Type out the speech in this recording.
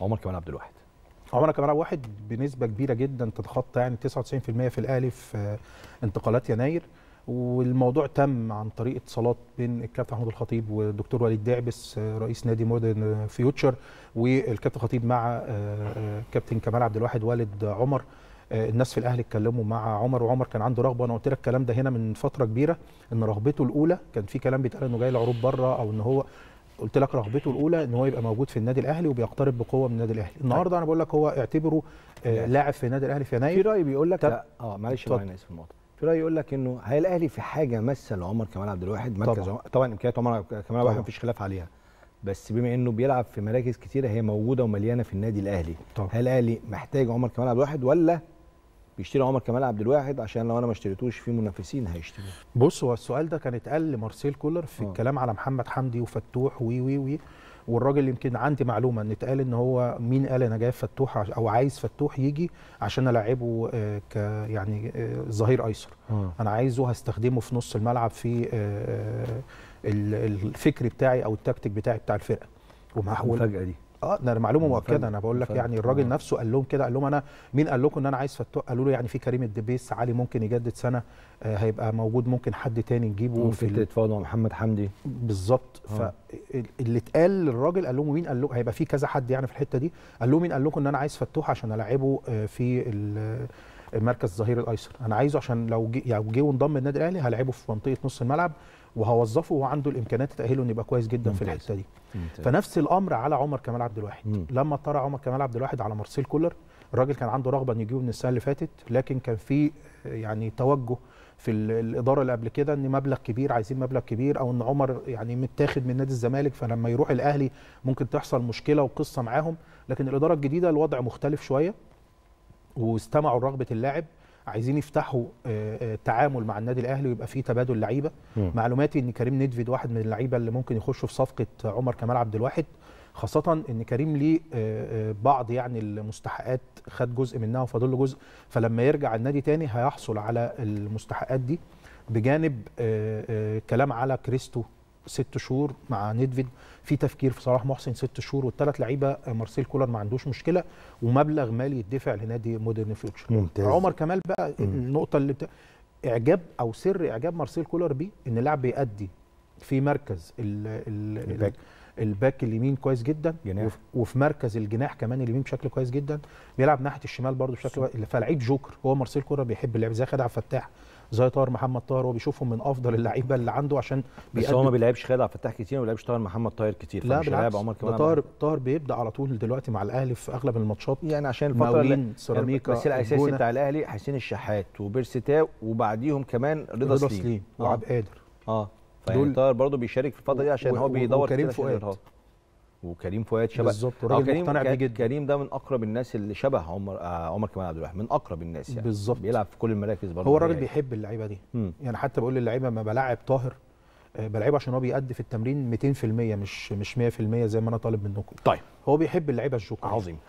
عمر كمال عبد الواحد عمر كمال عبد الواحد بنسبه كبيره جدا تتخطى يعني 99% في الاهلي في آه، انتقالات يناير والموضوع تم عن طريق اتصالات بين الكابتن محمود الخطيب والدكتور وليد دعبس آه، رئيس نادي مودرن آه، فيوتشر والكابتن الخطيب مع كابتن كمال عبد الواحد والد عمر الناس في الاهلي اتكلموا مع عمر وعمر كان عنده رغبه انا قلت لك الكلام ده هنا من فتره كبيره ان رغبته الاولى كان في كلام بيتقال انه جاي لعروض بره او ان هو قلت لك رغبته الاولى ان هو يبقى موجود في النادي الاهلي وبيقترب بقوه من النادي الاهلي النهارده انا بقول لك هو اعتبره آه، لاعب في النادي الاهلي في يناير في راي بيقول لك لا اه معلش انا اسف الموضوع في راي يقول لك انه هل الاهلي في حاجه مثل عمر كمال عبد الواحد مركز طبعا, طبعا امكانيات عمر كمال عبد الواحد مفيش خلاف عليها بس بما انه بيلعب في مراكز كتيره هي موجوده ومليانه في النادي الاهلي طبعا. هل الاهلي محتاج عمر كمال عبد الواحد ولا بيشتري عمر كمال عبد الواحد عشان لو انا ما اشتريتوش في منافسين هيشتروه بص هو السؤال ده كان اتقال لمارسيل كولر في آه. الكلام على محمد حمدي وفتوح وي وي وي والراجل يمكن عندي معلومه ان اتقال ان هو مين قال انا جايب فتوح او عايز فتوح يجي عشان العبه آه، ك يعني آه، ظهير ايسر آه. انا عايزه هستخدمه في نص الملعب في آه، الفكر بتاعي او التكتيك بتاعي بتاع الفرقه ومع المفاجاه دي اه ده معلومه مؤكده انا بقول لك يعني الراجل أه. نفسه قال لهم كده قال لهم انا مين قال لكم ان انا عايز فتوح قالوا له يعني في كريم الدبيس علي ممكن يجدد سنه آه هيبقى موجود ممكن حد تاني نجيبه أه، في تتفاوضوا مع محمد حمدي بالظبط أه. فاللي اتقال للراجل قال لهم مين قال لكم هيبقى في كذا حد يعني في الحته دي قال لهم مين قال لكم ان انا عايز فتوح عشان العبه في مركز الظهير الايسر انا عايزه عشان لو جه يعني جه وانضم النادي الاهلي هلعبه في منطقه نص الملعب وهوظفه وهو عنده الامكانيات تاهله انه يبقى كويس جدا ممتاز. في الحته دي ممتاز. فنفس الامر على عمر كمال عبد الواحد مم. لما طرى عمر كمال عبد الواحد على مارسيل كولر الراجل كان عنده رغبه انه يجيبه من السنه اللي فاتت لكن كان في يعني توجه في الاداره اللي قبل كده ان مبلغ كبير عايزين مبلغ كبير او ان عمر يعني متاخد من نادي الزمالك فلما يروح الاهلي ممكن تحصل مشكله وقصه معاهم لكن الاداره الجديده الوضع مختلف شويه واستمعوا لرغبه اللاعب عايزين يفتحوا آه، آه، تعامل مع النادي الاهلي ويبقى فيه تبادل لعيبه معلوماتي ان كريم نيدفيد واحد من اللعيبه اللي ممكن يخشوا في صفقه عمر كمال عبد الواحد خاصة إن كريم ليه آه، بعض يعني المستحقات خد جزء منها وفاضل له جزء فلما يرجع النادي تاني هيحصل على المستحقات دي بجانب كلام على كريستو ست شهور مع نيدفيد في تفكير في صلاح محسن ست شهور والثلاث لعيبه آه، مارسيل كولر ما عندوش مشكله ومبلغ مالي يدفع لنادي مودرن فيوتشر ممتاز عمر كمال بقى مم. النقطه اللي بت... اعجاب او سر اعجاب مارسيل كولر بيه ان اللاعب بيأدي في مركز ال ال الباك الباك اليمين كويس جدا وف... وفي مركز الجناح كمان اليمين بشكل كويس جدا بيلعب ناحيه الشمال برده بشكل فلعيب جوكر هو مارسيل كولر بيحب اللعب زي عبد الفتاح زي طاهر محمد طاهر هو بيشوفهم من افضل اللعيبه اللي عنده عشان بس هو ما بيلعبش خالد عبد الفتاح كتير ما بيلعبش طاهر محمد طاهر كتير لا بالعكس عمر كمان طاهر طاهر بيبدا على طول دلوقتي مع الاهلي في اغلب الماتشات يعني عشان الفتره اللي يعني سيراميكا بس الاساسي بتاع الاهلي حسين الشحات وبيرسيتاو وبعديهم كمان رضا سليم آه. وعبد قادر اه دول طاهر برضه بيشارك في الفتره دي عشان هو بيدور كتير فؤاد وكريم فؤاد شبه بالظبط آه، راجل مقتنع بيه جدا كريم ده من اقرب الناس اللي شبه عمر آه عمر كمال عبد الواحد من اقرب الناس يعني بالظبط بيلعب في كل المراكز برضه هو الراجل بيحب اللعيبه دي مم. يعني حتى بقول للعيبه ما بلاعب طاهر آه، بلعبه عشان هو بيأدي في التمرين 200% مش مش 100% زي ما انا طالب منكم طيب هو بيحب اللعيبه الجوكر عظيم